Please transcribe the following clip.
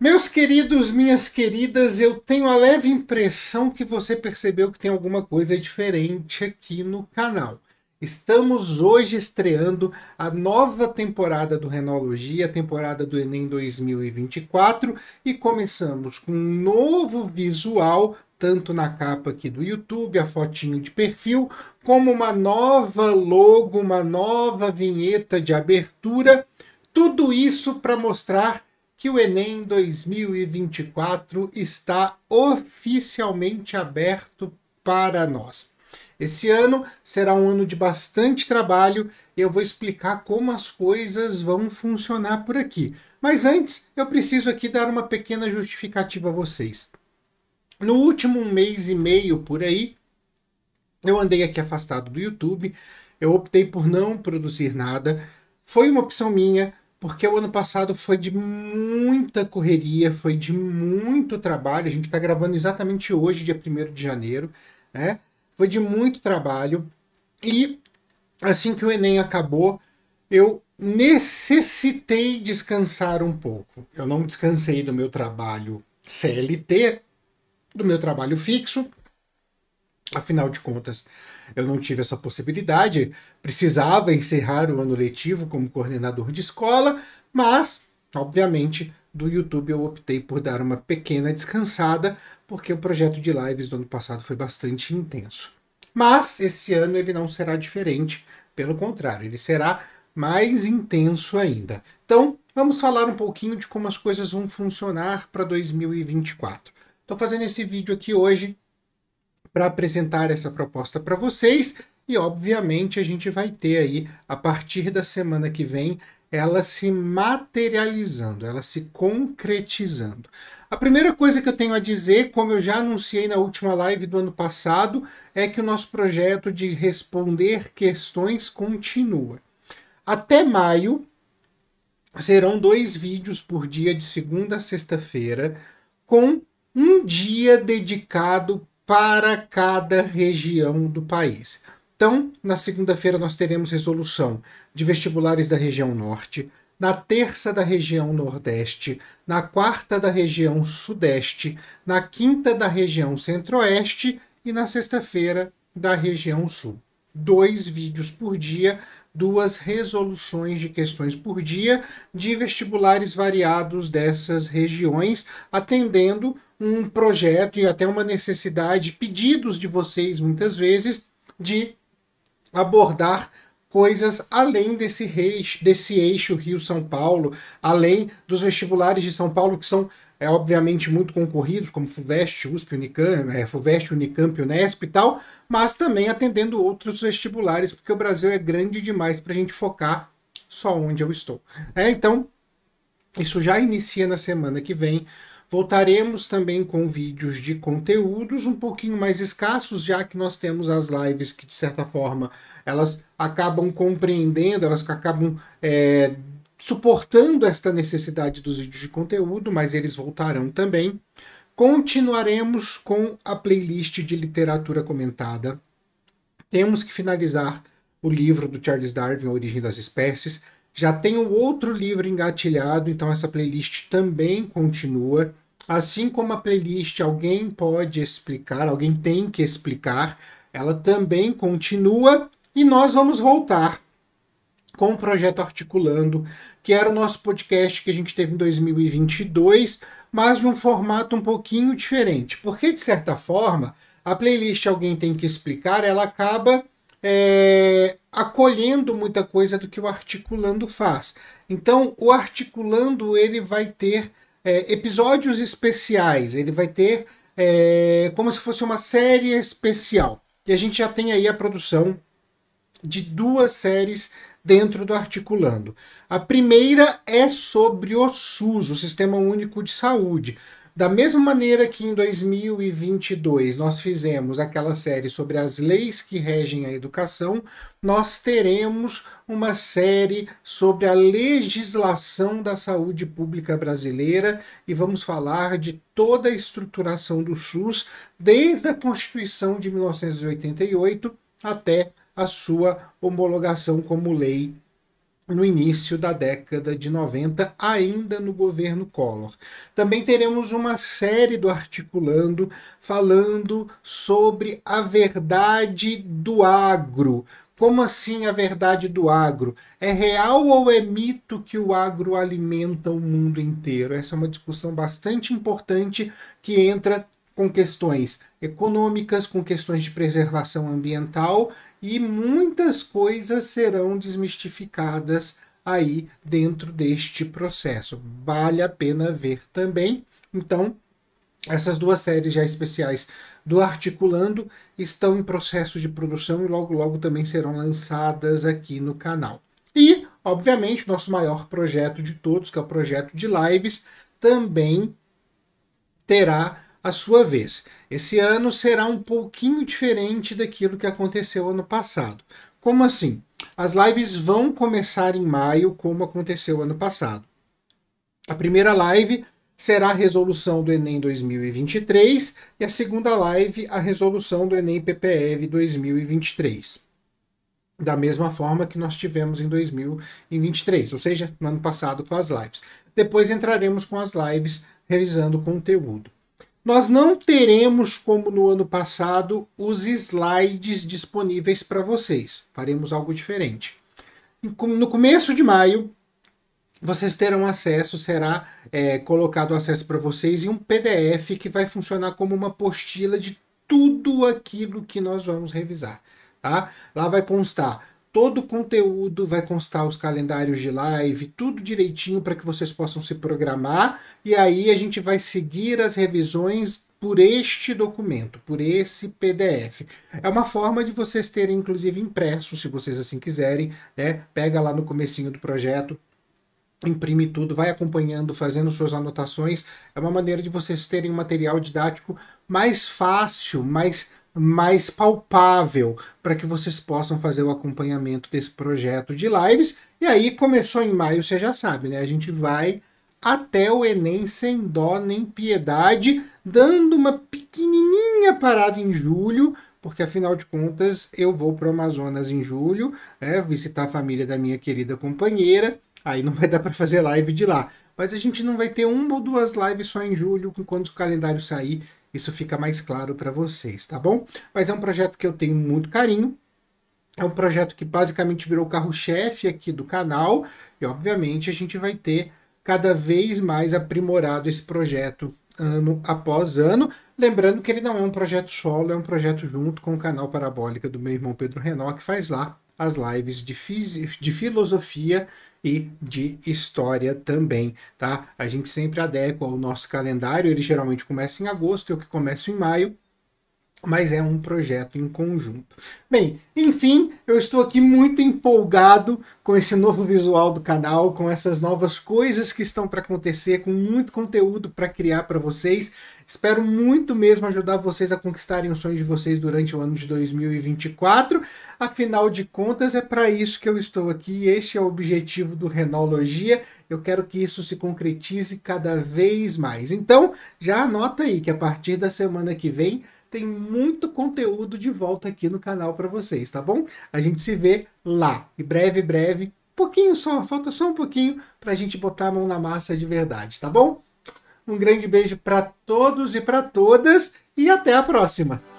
Meus queridos, minhas queridas, eu tenho a leve impressão que você percebeu que tem alguma coisa diferente aqui no canal. Estamos hoje estreando a nova temporada do Renologia, a temporada do Enem 2024, e começamos com um novo visual tanto na capa aqui do YouTube, a fotinho de perfil, como uma nova logo, uma nova vinheta de abertura. Tudo isso para mostrar que o Enem 2024 está oficialmente aberto para nós. Esse ano será um ano de bastante trabalho e eu vou explicar como as coisas vão funcionar por aqui. Mas antes, eu preciso aqui dar uma pequena justificativa a vocês. No último mês e meio por aí, eu andei aqui afastado do YouTube, eu optei por não produzir nada. Foi uma opção minha, porque o ano passado foi de muita correria, foi de muito trabalho. A gente está gravando exatamente hoje, dia 1 de janeiro, né? Foi de muito trabalho. E assim que o Enem acabou, eu necessitei descansar um pouco. Eu não descansei do meu trabalho CLT, do meu trabalho fixo. Afinal de contas, eu não tive essa possibilidade, precisava encerrar o ano letivo como coordenador de escola, mas, obviamente, do YouTube eu optei por dar uma pequena descansada, porque o projeto de lives do ano passado foi bastante intenso. Mas esse ano ele não será diferente, pelo contrário, ele será mais intenso ainda. Então, vamos falar um pouquinho de como as coisas vão funcionar para 2024. Estou fazendo esse vídeo aqui hoje para apresentar essa proposta para vocês e, obviamente, a gente vai ter aí, a partir da semana que vem, ela se materializando, ela se concretizando. A primeira coisa que eu tenho a dizer, como eu já anunciei na última live do ano passado, é que o nosso projeto de responder questões continua. Até maio serão dois vídeos por dia de segunda a sexta-feira com um dia dedicado para cada região do país. Então, na segunda-feira nós teremos resolução de vestibulares da região norte, na terça da região nordeste, na quarta da região sudeste, na quinta da região centro-oeste e na sexta-feira da região sul. Dois vídeos por dia duas resoluções de questões por dia de vestibulares variados dessas regiões, atendendo um projeto e até uma necessidade, pedidos de vocês muitas vezes, de abordar coisas além desse, desse eixo Rio-São Paulo, além dos vestibulares de São Paulo, que são é obviamente muito concorridos, como FUVEST, USP, Unicamp, é, FUVEST, Unicamp, Unesp e tal, mas também atendendo outros vestibulares, porque o Brasil é grande demais para a gente focar só onde eu estou. É, então, isso já inicia na semana que vem. Voltaremos também com vídeos de conteúdos um pouquinho mais escassos, já que nós temos as lives que, de certa forma, elas acabam compreendendo, elas acabam é, suportando esta necessidade dos vídeos de conteúdo, mas eles voltarão também. Continuaremos com a playlist de literatura comentada. Temos que finalizar o livro do Charles Darwin, A Origem das Espécies. Já tem um outro livro engatilhado, então essa playlist também continua. Assim como a playlist Alguém Pode Explicar, Alguém Tem que Explicar, ela também continua e nós vamos voltar com o Projeto Articulando, que era o nosso podcast que a gente teve em 2022, mas de um formato um pouquinho diferente. Porque, de certa forma, a playlist Alguém Tem Que Explicar, ela acaba é, acolhendo muita coisa do que o Articulando faz. Então, o Articulando, ele vai ter é, episódios especiais, ele vai ter é, como se fosse uma série especial. E a gente já tem aí a produção de duas séries dentro do Articulando. A primeira é sobre o SUS, o Sistema Único de Saúde. Da mesma maneira que em 2022 nós fizemos aquela série sobre as leis que regem a educação, nós teremos uma série sobre a legislação da saúde pública brasileira e vamos falar de toda a estruturação do SUS desde a Constituição de 1988 até a sua homologação como lei no início da década de 90, ainda no governo Collor. Também teremos uma série do Articulando falando sobre a verdade do agro. Como assim a verdade do agro? É real ou é mito que o agro alimenta o mundo inteiro? Essa é uma discussão bastante importante que entra com questões econômicas, com questões de preservação ambiental e muitas coisas serão desmistificadas aí dentro deste processo. Vale a pena ver também. Então, essas duas séries já especiais do Articulando estão em processo de produção e logo logo também serão lançadas aqui no canal. E, obviamente, nosso maior projeto de todos, que é o projeto de lives, também terá a sua vez. Esse ano será um pouquinho diferente daquilo que aconteceu ano passado. Como assim? As lives vão começar em maio, como aconteceu ano passado. A primeira live será a resolução do Enem 2023 e a segunda live a resolução do Enem PPL 2023. Da mesma forma que nós tivemos em 2023, ou seja, no ano passado com as lives. Depois entraremos com as lives revisando o conteúdo. Nós não teremos, como no ano passado, os slides disponíveis para vocês. Faremos algo diferente. No começo de maio, vocês terão acesso, será é, colocado acesso para vocês em um PDF que vai funcionar como uma postila de tudo aquilo que nós vamos revisar. Tá? Lá vai constar Todo o conteúdo vai constar os calendários de live, tudo direitinho para que vocês possam se programar. E aí a gente vai seguir as revisões por este documento, por esse PDF. É uma forma de vocês terem, inclusive, impresso, se vocês assim quiserem, né? Pega lá no comecinho do projeto, imprime tudo, vai acompanhando, fazendo suas anotações. É uma maneira de vocês terem um material didático mais fácil, mais mais palpável para que vocês possam fazer o acompanhamento desse projeto de lives. E aí começou em maio, você já sabe, né? A gente vai até o Enem sem dó nem piedade, dando uma pequenininha parada em julho, porque afinal de contas eu vou para o Amazonas em julho, é, visitar a família da minha querida companheira. Aí não vai dar para fazer live de lá. Mas a gente não vai ter uma ou duas lives só em julho, quando o calendário sair, isso fica mais claro para vocês, tá bom? Mas é um projeto que eu tenho muito carinho. É um projeto que basicamente virou carro-chefe aqui do canal. E obviamente a gente vai ter cada vez mais aprimorado esse projeto ano após ano. Lembrando que ele não é um projeto solo, é um projeto junto com o canal Parabólica do meu irmão Pedro Renó, que faz lá as lives de, de filosofia e de história também, tá? A gente sempre adequa ao nosso calendário, ele geralmente começa em agosto, eu que começo em maio, mas é um projeto em conjunto. Bem, enfim, eu estou aqui muito empolgado com esse novo visual do canal, com essas novas coisas que estão para acontecer, com muito conteúdo para criar para vocês. Espero muito mesmo ajudar vocês a conquistarem o sonho de vocês durante o ano de 2024. Afinal de contas, é para isso que eu estou aqui. Este é o objetivo do Renologia. Eu quero que isso se concretize cada vez mais. Então, já anota aí que a partir da semana que vem tem muito conteúdo de volta aqui no canal para vocês, tá bom? A gente se vê lá. E breve, breve, pouquinho só, falta só um pouquinho para a gente botar a mão na massa de verdade, tá bom? Um grande beijo para todos e para todas e até a próxima.